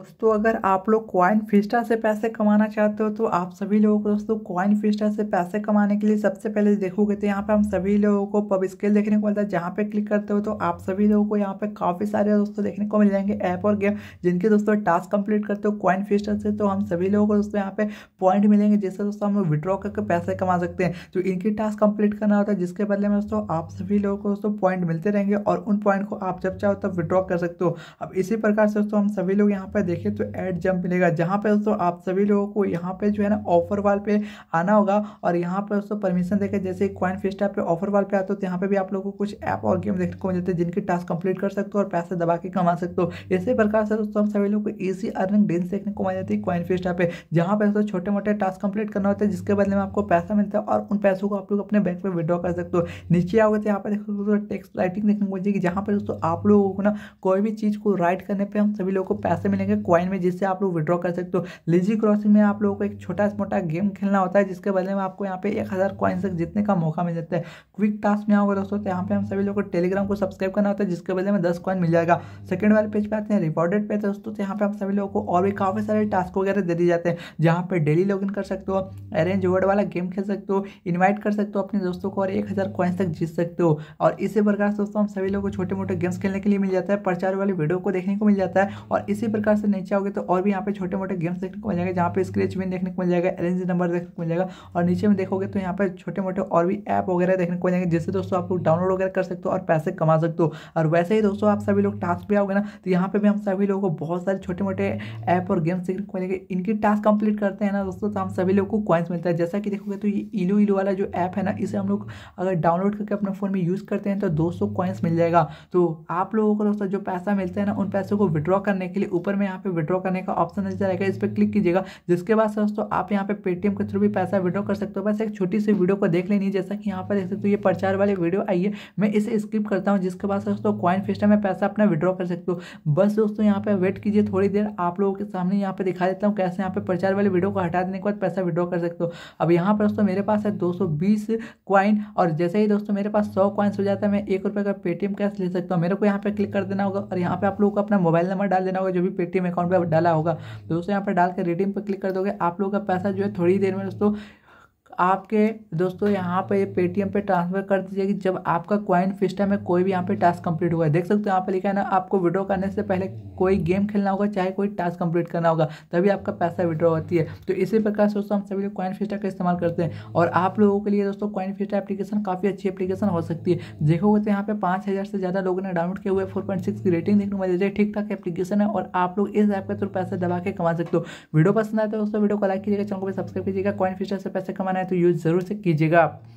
दोस्तों अगर आप लोग कॉइन फिस्टा से पैसे कमाना चाहते हो तो आप सभी लोगों को दोस्तों कॉइन फिस्टा से पैसे कमाने के लिए सबसे पहले देखोगे तो यहाँ पे हम सभी लोगों को पब स्केल देखने को मिलता है जहाँ पे क्लिक करते हो तो आप सभी लोगों को यहाँ पे काफ़ी सारे दोस्तों देखने को मिल जाएंगे ऐप और गेम जिनके दोस्तों टास्क कंप्लीट करते हो कॉइन फिस्टा से तो हम सभी लोगों को दोस्तों यहाँ पे पॉइंट मिलेंगे जिससे दोस्तों हम लोग विड्रॉ करके पैसे कमा सकते हैं तो इनकी टास्क कंप्लीट करना होता है जिसके बदले में दोस्तों आप सभी लोगों को दोस्तों पॉइंट मिलते रहेंगे और उन पॉइंट को आप जब चाहो तब विड्रॉ कर सकते हो अब इसी प्रकार से दोस्तों हम सभी लोग यहाँ पर देखें तो एड जंप मिलेगा जहाँ पर दोस्तों आप सभी लोगों को यहाँ पे जो है ना ऑफर वाल पे आना होगा और यहाँ पर दोस्तों परमिशन देकर जैसे क्वाइन फिस्टा पे ऑफर वाल पे आते हो तो यहाँ पे भी आप लोगों को कुछ ऐप और गेम देखने को मिल जाते हैं जिनकी टास्क कंप्लीट कर सकते हो और पैसे दबा के कमा सकते हो इसी प्रकार से दोस्तों हम सभी लोग को ईजी अर्निंग डील्स देखने को मिल जाती है क्वाइन फिस्टा पे जहाँ पर दोस्तों छोटे मोटे टास्क कंप्लीट करना होता है जिसके बदले में आपको पैसा मिलता है और उन पैसों को आप लोग अपने बैंक में विड्रॉ कर सकते हो नीचे आओगे तो यहाँ पर देखो दोस्तों टेक्स राइटिंग देखने को मिल जाएगी जहाँ पर दोस्तों आप लोगों को ना कोई भी चीज़ को राइट करने पर हम सभी लोग को पैसे मिलेंगे रहेंगे क्वाइन में जिससे आप लोग विड्रॉ कर सकते हो लिजी क्रॉसिंग में आप लोगों को एक छोटा मोटा गेम खेलना होता है जिसके बदले में आपको यहाँ पे एक हज़ार क्वाइन तक जीतने का मौका मिल जाता है क्विक टास्क में आओगे दोस्तों तो यहाँ पे हम सभी लोगों को टेलीग्राम को सब्सक्राइब करना होता है जिसके बदले में दस क्वाइन मिल जाएगा सेकंड वाले पेज पर आते हैं रिकॉर्डेड पे तो दोस्तों तो यहाँ पे हम सभी लोगों को और भी काफ़ी सारे टास्क वगैरह दे दिए जाते हैं जहाँ पर डेली लॉग कर सकते हो अरेंज वर्ड वाला गेम खेल सकते हो इन्वाइट कर सकते हो अपने दोस्तों को और एक हज़ार तक जीत सकते हो और इसी प्रकार दोस्तों हम सभी लोग को छोटे मोटे गेम्स खेलने के लिए मिल जाता है प्रचार वाली वीडियो को देखने को मिल जाता है और इसी प्रकार से नीचे आओगे तो और भी यहाँ पे छोटे मोटे गेम्स देखने को मिल जाएगा जहाँ पे स्क्रेच विन देखने को मिल जाएगा एल नंबर देखने को मिल जाएगा और नीचे में देखोगे तो यहाँ पे छोटे मोटे और भी ऐप वगैरह देखने को मिल जाएंगे जिससे दोस्तों आप लोग डाउनलोड वगैरह कर सकते हो और पैसे कमा सकते हो और वैसे ही दोस्तों आप सभी लोग टास्क भी आओगे ना तो यहाँ पर भी हम सभी लोगों को बहुत सारे छोटे मोटे ऐप और गेम्स देखने को मिलेंगे इनकी टास्क कंप्लीट करते हैं ना दोस्तों तो हम सभी लोग को कॉइन्स मिलता है जैसा कि देखोगे तो ये इलो इलो वाला जो ऐप है ना इसे हम लोग अगर डाउनलोड करके अपने फ़ोन में यूज़ करते हैं तो दो सौ मिल जाएगा तो आप लोगों को दोस्तों जो पैसा मिलता है ना उन पैसों को विड्रॉ करने के लिए ऊपर में यहाँ पे विड्रॉ करने का ऑप्शन नजर आएगा इस पर क्लिक कीजिएगा जिसके बाद दोस्तों आप यहाँ पे पेटीएम के थ्रू भी पैसा विड्रॉ कर सकते हो बस एक छोटी सी वीडियो को देख लेनी जैसा कि यहाँ पर देख सकते हो ये प्रचार वाली वीडियो आई है मैं इसे स्किप करता हूँ जिसके बाद दोस्तों कॉइन फिस्टा में पैसा अपना विड्रॉ कर सकते हो बस दोस्तों यहाँ पे वेट कीजिए थोड़ी देर आप लोगों के सामने यहाँ पे दिखा देता हूँ कैसे यहाँ पे प्रचार वाली वीडियो को हटा देने के बाद पैसा विड्रॉ कर सकते हो अब यहाँ पर दोस्तों मेरे पास है दो कॉइन और जैसे ही दोस्तों मेरे पास सौ कॉइन्स हो जाता है मैं एक रुपये का पेटीएम कैश ले सकता हूँ मेरे को यहाँ पे क्लिक कर देना होगा और यहाँ पे आप लोगों को अपना मोबाइल नंबर डाल देना होगा जो भी पेटीएम पेटीएम अकाउंट पर डाला होगा तो दोस्तों यहाँ पर डाल के रिडीम पर क्लिक कर दोगे आप लोग का पैसा जो है थोड़ी देर में दोस्तों आपके दोस्तों यहाँ पे ये पेटीएम पे ट्रांसफर कर दीजिएगी जब आपका कॉइन सिस्टम में कोई भी यहाँ पे टास्क कंप्लीट हुआ है देख सकते हो यहाँ पे लिखा है ना आपको विड्रॉ करने से पहले कोई गेम खेलना होगा चाहे कोई टास्क कंप्लीट करना होगा तभी आपका पैसा विड्रॉ होती है तो इसी प्रकार से दोस्तों हम सभी लोग क्वाइन फिस्टा का इस्तेमाल करते हैं और आप लोगों के लिए दोस्तों कॉइन फिस्टा एप्लीकेशन काफ़ी अच्छी एप्लीकेशन हो सकती है देखोगे तो यहाँ पे पाँच हज़ार से ज़्यादा लोगों ने डाउनलोड किया हुआ है फोर पॉइंट सिक्स की रेटिंग देखने को मिल जाए ठीक ठाक एप्लीकेशन है और आप लोग इस ऐप के थ्रू पैसे दबा के कमा सकते हो वीडियो पसंद आए तो दोस्तों वीडियो को लाइक कीजिएगा चैनल को सब्सक्राइब कीजिएगा कॉइन फिस्टा से पैसे कमाना है तो यूज़ ज़रूर से कीजिएगा आप